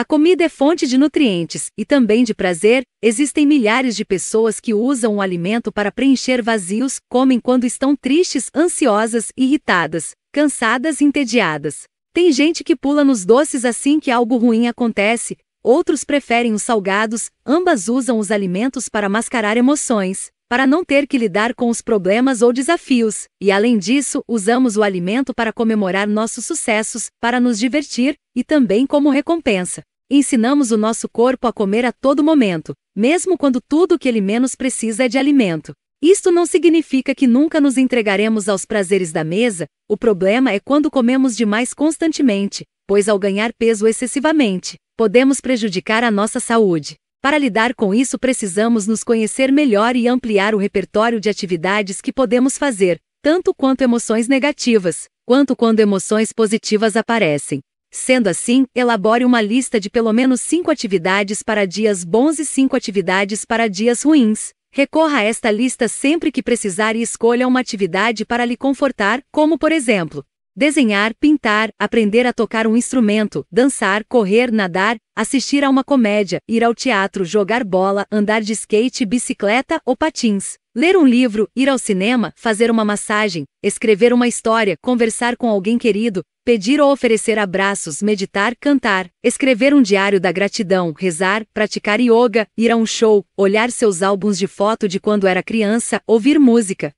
A comida é fonte de nutrientes e também de prazer. Existem milhares de pessoas que usam o alimento para preencher vazios, comem quando estão tristes, ansiosas, irritadas, cansadas e entediadas. Tem gente que pula nos doces assim que algo ruim acontece, outros preferem os salgados, ambas usam os alimentos para mascarar emoções para não ter que lidar com os problemas ou desafios, e além disso, usamos o alimento para comemorar nossos sucessos, para nos divertir e também como recompensa. Ensinamos o nosso corpo a comer a todo momento, mesmo quando tudo o que ele menos precisa é de alimento. Isto não significa que nunca nos entregaremos aos prazeres da mesa, o problema é quando comemos demais constantemente, pois ao ganhar peso excessivamente, podemos prejudicar a nossa saúde. Para lidar com isso, precisamos nos conhecer melhor e ampliar o repertório de atividades que podemos fazer, tanto quanto emoções negativas, quanto quando emoções positivas aparecem. Sendo assim, elabore uma lista de pelo menos cinco atividades para dias bons e cinco atividades para dias ruins. Recorra a esta lista sempre que precisar e escolha uma atividade para lhe confortar, como por exemplo, desenhar, pintar, aprender a tocar um instrumento, dançar, correr, nadar, assistir a uma comédia, ir ao teatro, jogar bola, andar de skate, bicicleta ou patins, ler um livro, ir ao cinema, fazer uma massagem, escrever uma história, conversar com alguém querido, pedir ou oferecer abraços, meditar, cantar, escrever um diário da gratidão, rezar, praticar yoga, ir a um show, olhar seus álbuns de foto de quando era criança, ouvir música.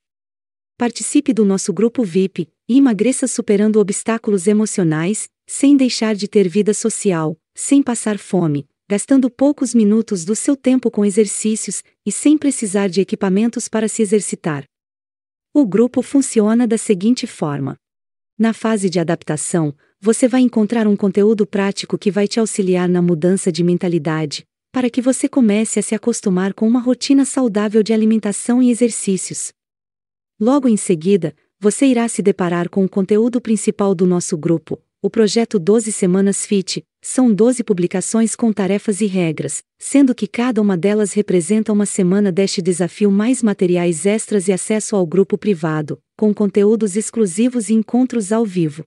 Participe do nosso grupo VIP e emagreça superando obstáculos emocionais, sem deixar de ter vida social, sem passar fome, gastando poucos minutos do seu tempo com exercícios e sem precisar de equipamentos para se exercitar. O grupo funciona da seguinte forma: na fase de adaptação, você vai encontrar um conteúdo prático que vai te auxiliar na mudança de mentalidade, para que você comece a se acostumar com uma rotina saudável de alimentação e exercícios. Logo em seguida, você irá se deparar com o conteúdo principal do nosso grupo, o projeto 12 Semanas Fit, são 12 publicações com tarefas e regras, sendo que cada uma delas representa uma semana deste desafio mais materiais extras e acesso ao grupo privado, com conteúdos exclusivos e encontros ao vivo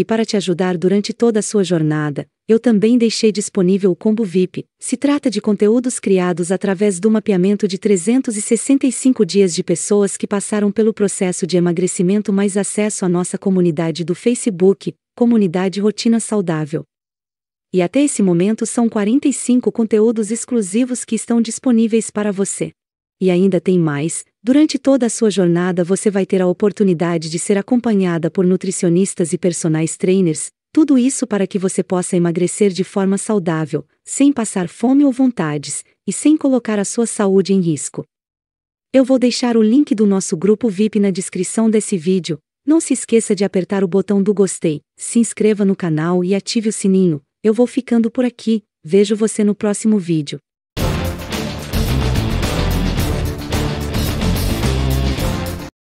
e para te ajudar durante toda a sua jornada, eu também deixei disponível o Combo VIP. Se trata de conteúdos criados através do mapeamento de 365 dias de pessoas que passaram pelo processo de emagrecimento, mais acesso à nossa comunidade do Facebook, Comunidade Rotina Saudável. E até esse momento são 45 conteúdos exclusivos que estão disponíveis para você. E ainda tem mais, Durante toda a sua jornada você vai ter a oportunidade de ser acompanhada por nutricionistas e personais trainers, tudo isso para que você possa emagrecer de forma saudável, sem passar fome ou vontades, e sem colocar a sua saúde em risco. Eu vou deixar o link do nosso grupo VIP na descrição desse vídeo. Não se esqueça de apertar o botão do gostei, se inscreva no canal e ative o sininho. Eu vou ficando por aqui, vejo você no próximo vídeo.